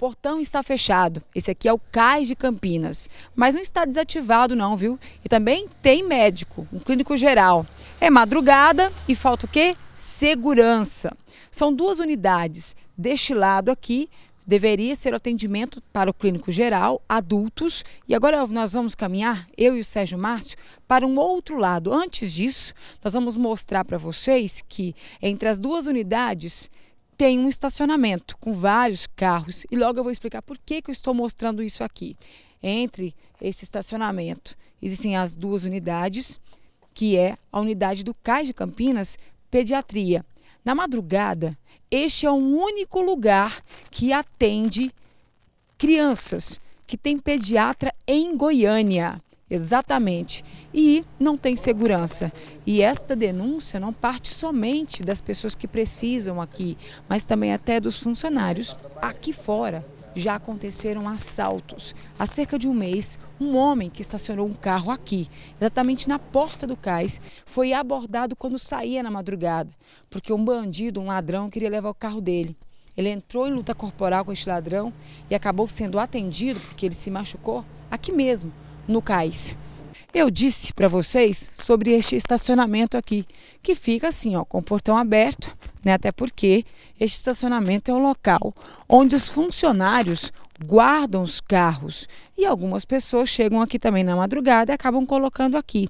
Portão está fechado. Esse aqui é o Cais de Campinas. Mas não está desativado não, viu? E também tem médico, um clínico geral. É madrugada e falta o quê? Segurança. São duas unidades. Deste lado aqui deveria ser o atendimento para o clínico geral, adultos. E agora nós vamos caminhar, eu e o Sérgio Márcio, para um outro lado. Antes disso, nós vamos mostrar para vocês que entre as duas unidades tem um estacionamento com vários carros e logo eu vou explicar por que, que eu estou mostrando isso aqui. Entre esse estacionamento existem as duas unidades, que é a unidade do Cais de Campinas Pediatria. Na madrugada, este é o único lugar que atende crianças que tem pediatra em Goiânia. Exatamente. E não tem segurança. E esta denúncia não parte somente das pessoas que precisam aqui, mas também até dos funcionários aqui fora já aconteceram assaltos. Há cerca de um mês, um homem que estacionou um carro aqui, exatamente na porta do cais, foi abordado quando saía na madrugada, porque um bandido, um ladrão, queria levar o carro dele. Ele entrou em luta corporal com este ladrão e acabou sendo atendido, porque ele se machucou, aqui mesmo, no cais. Eu disse para vocês sobre este estacionamento aqui, que fica assim, ó, com portão aberto, né? Até porque este estacionamento é o local onde os funcionários guardam os carros e algumas pessoas chegam aqui também na madrugada e acabam colocando aqui.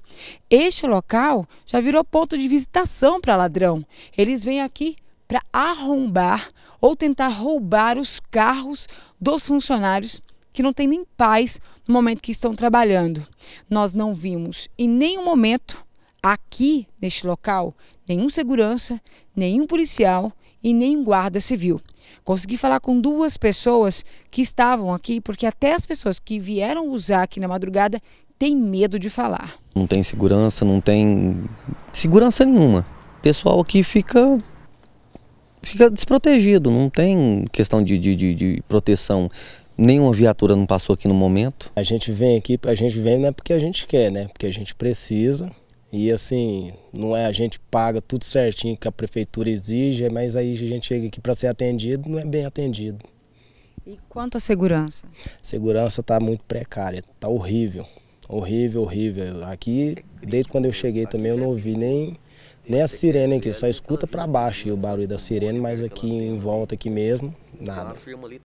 Este local já virou ponto de visitação para ladrão. Eles vêm aqui para arrombar ou tentar roubar os carros dos funcionários que não têm nem paz no momento que estão trabalhando. Nós não vimos em nenhum momento aqui neste local nenhum segurança, nenhum policial e nenhum guarda civil. Consegui falar com duas pessoas que estavam aqui, porque até as pessoas que vieram usar aqui na madrugada têm medo de falar. Não tem segurança, não tem segurança nenhuma. O pessoal aqui fica fica desprotegido, não tem questão de, de, de, de proteção Nenhuma viatura não passou aqui no momento. A gente vem aqui, a gente vem não é porque a gente quer, né? Porque a gente precisa. E assim, não é a gente paga tudo certinho que a prefeitura exige, mas aí a gente chega aqui para ser atendido, não é bem atendido. E quanto à segurança? Segurança está muito precária, está horrível. Horrível, horrível. Aqui, desde quando eu cheguei também, eu não ouvi nem, nem a sirene aqui, só escuta para baixo o barulho da sirene, mas aqui em volta aqui mesmo, nada.